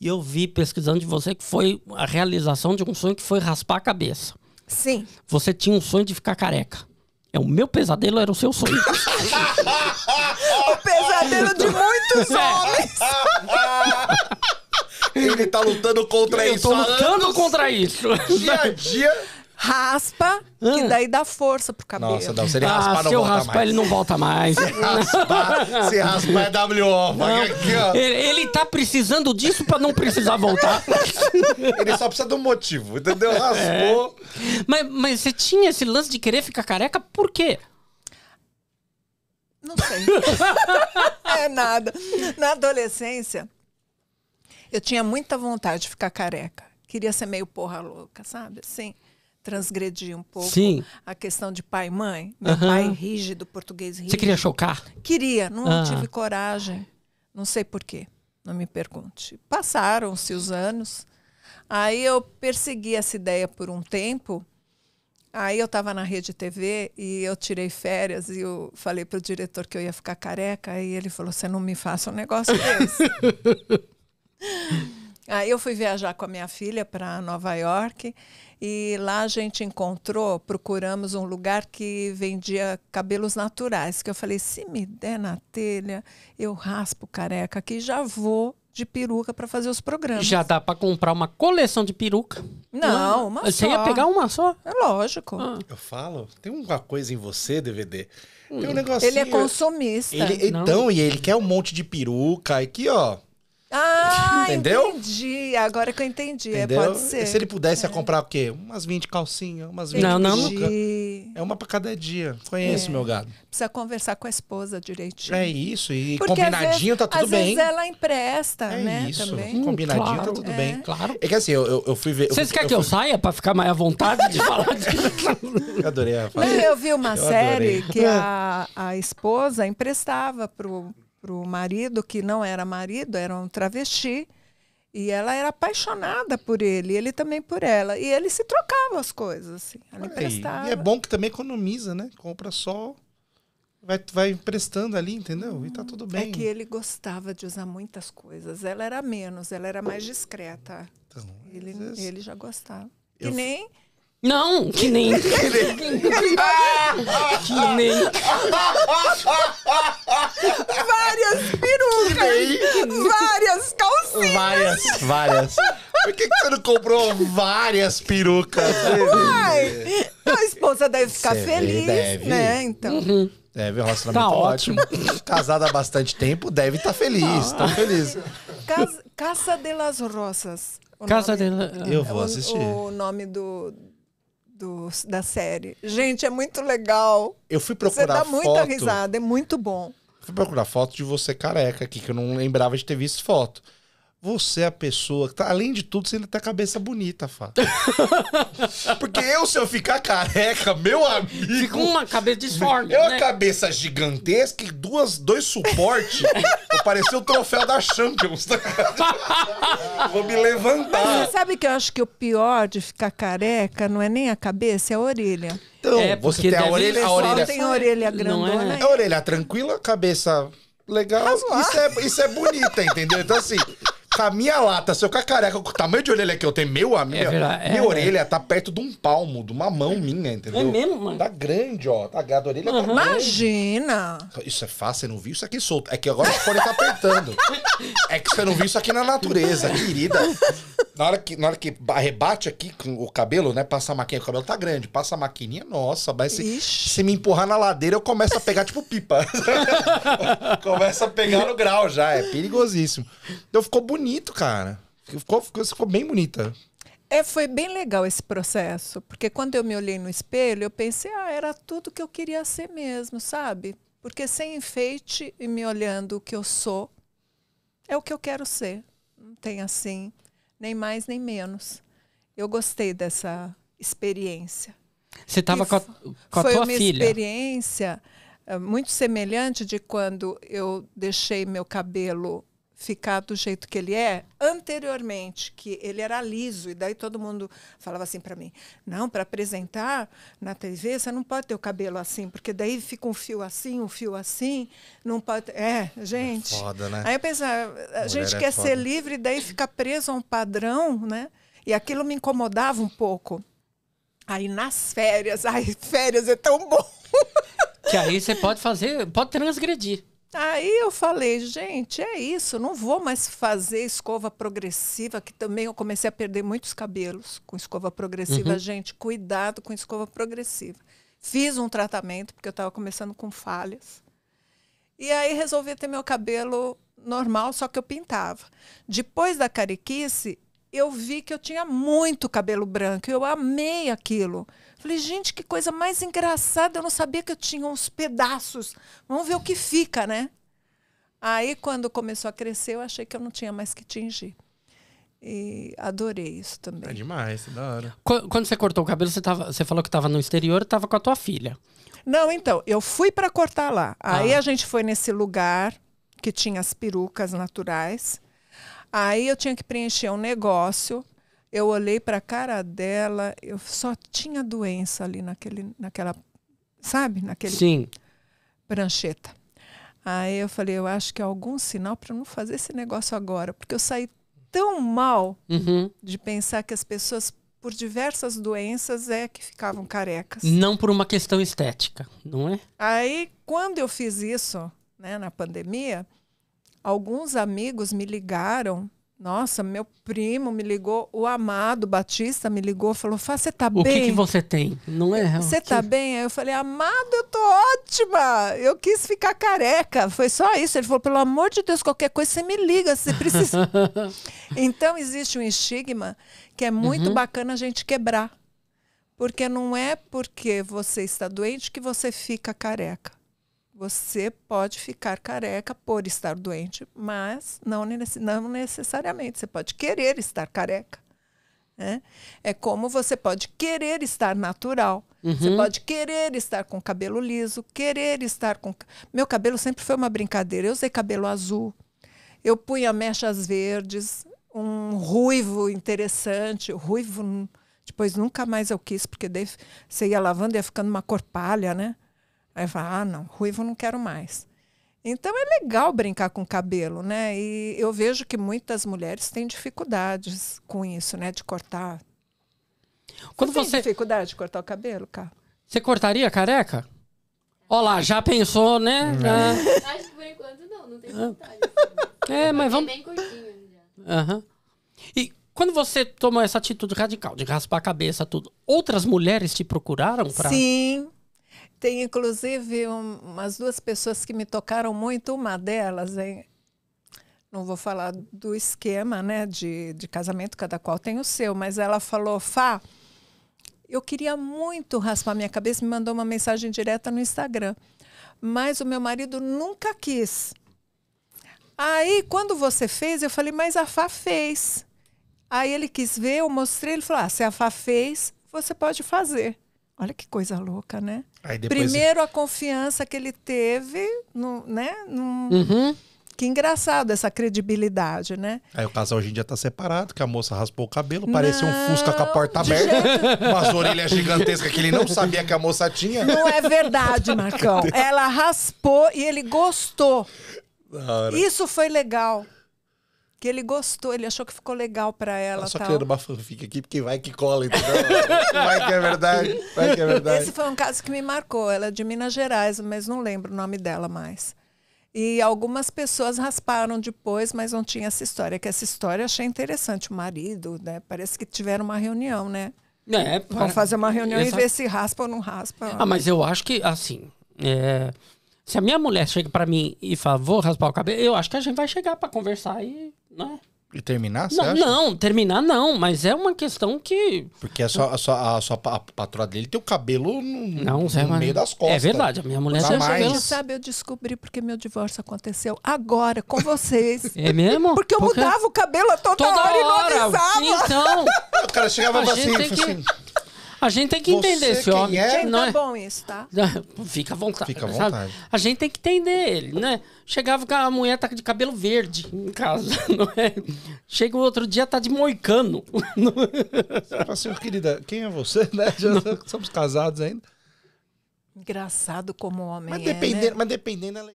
E eu vi pesquisando de você que foi a realização de um sonho que foi raspar a cabeça. Sim. Você tinha um sonho de ficar careca. É, o meu pesadelo era o seu sonho. o pesadelo de muitos é. homens. Ele tá lutando contra eu isso. Eu tô lutando contra isso. Dia a dia raspa, que ah. daí dá força pro cabelo. Nossa, não, se ele raspa, ah, não se eu raspar, mais. ele não volta mais. se raspar, se é W.O. Ele, ele tá precisando disso pra não precisar voltar. ele só precisa de um motivo, entendeu? É. Raspou. É. Mas, mas você tinha esse lance de querer ficar careca por quê? Não sei. é nada. Na adolescência, eu tinha muita vontade de ficar careca. Queria ser meio porra louca, sabe? Assim transgredir um pouco Sim. a questão de pai e mãe. Meu uhum. pai rígido, português rígido. Você queria chocar? Queria, não ah. tive coragem. Não sei por quê, não me pergunte. Passaram-se os anos. Aí eu persegui essa ideia por um tempo. Aí eu estava na rede TV e eu tirei férias e eu falei para o diretor que eu ia ficar careca. E ele falou: Você não me faça um negócio desse. Aí ah, eu fui viajar com a minha filha para Nova York e lá a gente encontrou, procuramos um lugar que vendia cabelos naturais, que eu falei, se me der na telha, eu raspo careca aqui, já vou de peruca para fazer os programas. Já dá para comprar uma coleção de peruca? Não, uma você só. Você ia pegar uma só? É lógico. Ah. Eu falo, tem uma coisa em você, DVD. Tem um hum. Ele é consumista. Ele, então, e ele quer um monte de peruca. Aqui, ó. Ah, Entendeu? entendi. Agora que eu entendi. É, pode ser. Se ele pudesse é. comprar o quê? Umas 20 calcinhas, umas 20 Não, não. É uma pra cada dia. Conheço É. meu gado. Precisa conversar com a esposa direitinho. É isso. E Porque combinadinho vezes- tá tudo Às bem. vezes ela empresta, É né? isso. Também. Hum, combinadinho tá tudo bem. É. Claro. É que assim, eu, eu- eu fui ver. Vocês querem que eu saia pra ficar mais à vontade de falar disso? Eu adorei a Não, eu vi uma Eu série adorei. que a, a esposa emprestava pro, o marido, que não era marido, era um travesti. E ela era apaixonada por ele, ele também por ela. E ele se trocava as coisas, assim. Ela emprestava. E é bom que também economiza, né? Compra só. Vai, vai emprestando ali, entendeu? e tá tudo hum, é bem. É que ele gostava de usar muitas coisas. Ela era menos, ela era mais discreta. Então, ele, vezes... ele já gostava. Eu... Que nem não, que nem. que nem. que nem. várias perucas. Várias calcinhas. Várias, várias. Por que, que você não comprou várias perucas? Vai! a esposa deve ficar feliz, deve. né? Então. Uhum. Deve, o tá, tá ótimo. ótimo. Casada há bastante tempo, deve estar tá feliz. Tá, tá feliz. Casa, Casa de las Rosas. Casa nome, de la... Eu vou assistir. O nome do, do, da série. Gente, é muito legal. Eu fui procurar foto. Você dá muita risada, é muito bom. Fui procurar foto de você careca aqui, que eu não lembrava de ter visto foto. Você é a pessoa que tá, além de tudo, você tem a cabeça bonita, Fá. Porque eu, se eu ficar careca, meu amigo. Fica uma cabeça disforme. É uma né? cabeça gigantesca e duas, dois suportes. parecer o troféu da Champions. Tá vou me levantar. Mas você sabe que eu acho que o pior de ficar careca não é nem a cabeça, é a orelha. Então, é, você tem a orelha. A orelha tem a orelha grandona. Né? É, né? A orelha tranquila, cabeça legal. Isso é, isso é bonita, entendeu? Então, assim, com a minha lata, seu cacareca, com o tamanho de orelha que eu tenho, meu amigo, é, é minha é, orelha tá perto de um palmo, de uma mão minha, entendeu? É mesmo, mano? Tá grande, ó. Tá, a orelha uhum. tá Imagina! Grande. Isso é fácil, você não viu isso aqui solto. É que agora o fone tá apertando. é que você não viu isso aqui na natureza, querida. Na hora que, na hora que arrebate aqui com o cabelo, né? Passa a maquininha, o cabelo tá grande. Passa a maquininha, nossa. Mas se, se me empurrar na ladeira, eu começo a pegar tipo pipa. começa a pegar no grau já. É perigosíssimo. Então ficou bonito bonito, cara. Ficou, ficou, ficou bem bonita. É, foi bem legal esse processo, porque quando eu me olhei no espelho, eu pensei, ah, era tudo que eu queria ser mesmo, sabe? Porque sem enfeite e me olhando o que eu sou, é o que eu quero ser. Não tem assim, nem mais nem menos. Eu gostei dessa experiência. Você estava com a, com a tua filha. Foi uma experiência eh, muito semelhante de quando eu deixei meu cabelo ficar do jeito que ele é anteriormente, que ele era liso, e daí todo mundo falava assim para mim: não, para apresentar na TV, você não pode ter o cabelo assim, porque daí fica um fio assim, um fio assim, não pode. É, gente. É foda, né? Aí eu pensava: ah, a, gente é quer ser livre, daí fica preso a um padrão, né? E aquilo me incomodava um pouco. Aí nas férias, ai, férias é tão bom. Que aí você pode fazer, pode transgredir. Aí eu falei, gente, é isso, não vou mais fazer escova progressiva, que também eu comecei a perder muitos cabelos com escova progressiva. Uhum. Gente, cuidado com escova progressiva. Fiz um tratamento, porque eu estava começando com falhas. E aí resolvi ter meu cabelo normal, só que eu pintava. Depois da cariquice, eu vi que eu tinha muito cabelo branco. Eu amei aquilo. Falei, gente, que coisa mais engraçada. Eu não sabia que eu tinha uns pedaços. Vamos ver o que fica, né? Aí, quando começou a crescer, eu achei que eu não tinha mais que tingir. E adorei isso também. É demais, é da hora. Quando você cortou o cabelo, você, tava, você falou que estava no exterior e estava com a tua filha. Não, então, eu fui para cortar lá. Aí ah. a gente foi nesse lugar que tinha as perucas naturais. Aí eu tinha que preencher um negócio. Eu olhei para a cara dela, eu só tinha doença ali naquele, naquela, sabe, naquele Sim. prancheta. Aí eu falei, eu acho que é algum sinal para não fazer esse negócio agora, porque eu saí tão mal uhum. de pensar que as pessoas por diversas doenças é que ficavam carecas. Não por uma questão estética, não é? Aí quando eu fiz isso, né, na pandemia, alguns amigos me ligaram. Nossa, meu primo me ligou, o amado Batista me ligou, falou: Fá, você tá o bem? O que, que, você tem? Não é? Você que... tá bem? Aí eu falei: Amado, eu tô ótima. Eu quis ficar careca. Foi só isso. Ele falou: Pelo amor de Deus, qualquer coisa você me liga, você precisa. então existe um estigma que é muito uhum. bacana a gente quebrar. Porque não é porque você está doente que você fica careca. Você pode ficar careca por estar doente, mas não, não necessariamente. Você pode querer estar careca. Né? É como você pode querer estar natural. Uhum. Você pode querer estar com cabelo liso, querer estar com. Meu cabelo sempre foi uma brincadeira. Eu usei cabelo azul, eu punha mechas verdes, um ruivo interessante, ruivo. Depois nunca mais eu quis, porque daí você ia lavando e ia ficando uma cor palha, né? Aí fala, ah, não, ruivo não quero mais. Então é legal brincar com cabelo, né? E eu vejo que muitas mulheres têm dificuldades com isso, né? De cortar. Quando você, você... tem dificuldade de cortar o cabelo, cara? Você cortaria careca? Olá, já pensou, né? Ah. Acho que por enquanto não, não tem ah. vontade. É, mas é vamos. Bem curtinho já. E quando você tomou essa atitude radical de raspar a cabeça, tudo, outras mulheres te procuraram para? Sim, tem inclusive um, umas duas pessoas que me tocaram muito, uma delas, hein? não vou falar do esquema né, de, de casamento, cada qual tem o seu, mas ela falou, Fá, eu queria muito raspar minha cabeça, me mandou uma mensagem direta no Instagram, mas o meu marido nunca quis. Aí, quando você fez, eu falei, mas a Fá fez. Aí ele quis ver, eu mostrei, ele falou, ah, se a Fá fez, você pode fazer. Olha que coisa louca, né? Depois... Primeiro a confiança que ele teve, no, né? Uhum. Que engraçado essa credibilidade, né? Aí o casal hoje em dia tá separado, que a moça raspou o cabelo, parecia um fusca com a porta aberta, jeito... umas orelhas gigantescas que ele não sabia que a moça tinha. Não é verdade, Marcão. Ela raspou e ele gostou. Isso foi legal que ele gostou, ele achou que ficou legal para ela. Eu só tal. criando uma fanfic aqui, porque vai que cola, entendeu? vai que é verdade, vai que é verdade. Esse foi um caso que me marcou. Ela é de Minas Gerais, mas não lembro o nome dela mais. E algumas pessoas rasparam depois, mas não tinha essa história. Que essa história eu achei interessante. O marido, né? Parece que tiveram uma reunião, né? É, para... Vão fazer uma reunião essa... e ver se raspa ou não raspa. Ah, mas eu acho que, assim. É... Se a minha mulher chega para mim e fala, vou raspar o cabelo, eu acho que a gente vai chegar para conversar e né? E terminar, você não, acha? Não, terminar não, mas é uma questão que. Porque a sua, a sua, a sua a patroa dele tem o cabelo no, não, no meio das costas. É verdade, a minha mulher já mais. Cabelo. Sabe, eu descobri porque meu divórcio aconteceu agora com vocês. É mesmo? Porque eu porque... mudava o cabelo a toda, toda hora, hora e não avisava. Então. o cara chegava assim, assim. Que... A gente tem que entender esse homem. É, gente, não tá é... bom isso, tá? Ah, fica à vontade. Fica à vontade. Sabe? A gente tem que entender ele, né? Chegava com a mulher tá de cabelo verde em casa, não é? Chega o outro dia, tá de moicano. Assim, querida, quem é você, né? Já não. somos casados ainda. Engraçado como homem mas é, dependendo, é, né? Mas dependendo, ela... É